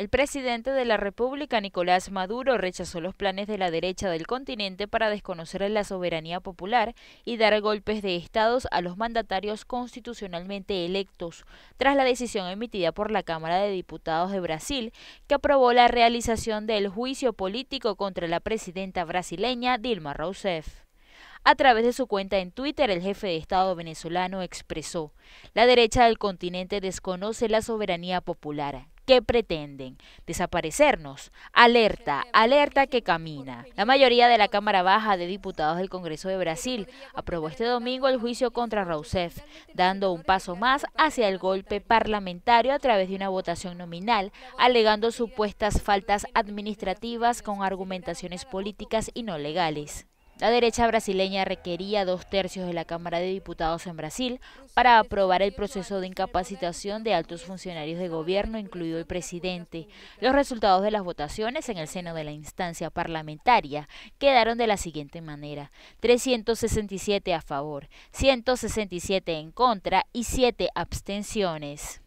El presidente de la República, Nicolás Maduro, rechazó los planes de la derecha del continente para desconocer la soberanía popular y dar golpes de estados a los mandatarios constitucionalmente electos, tras la decisión emitida por la Cámara de Diputados de Brasil, que aprobó la realización del juicio político contra la presidenta brasileña Dilma Rousseff. A través de su cuenta en Twitter, el jefe de Estado venezolano expresó, La derecha del continente desconoce la soberanía popular. ¿Qué pretenden desaparecernos. Alerta, alerta que camina. La mayoría de la Cámara Baja de Diputados del Congreso de Brasil aprobó este domingo el juicio contra Rousseff, dando un paso más hacia el golpe parlamentario a través de una votación nominal, alegando supuestas faltas administrativas con argumentaciones políticas y no legales. La derecha brasileña requería dos tercios de la Cámara de Diputados en Brasil para aprobar el proceso de incapacitación de altos funcionarios de gobierno, incluido el presidente. Los resultados de las votaciones en el seno de la instancia parlamentaria quedaron de la siguiente manera. 367 a favor, 167 en contra y 7 abstenciones.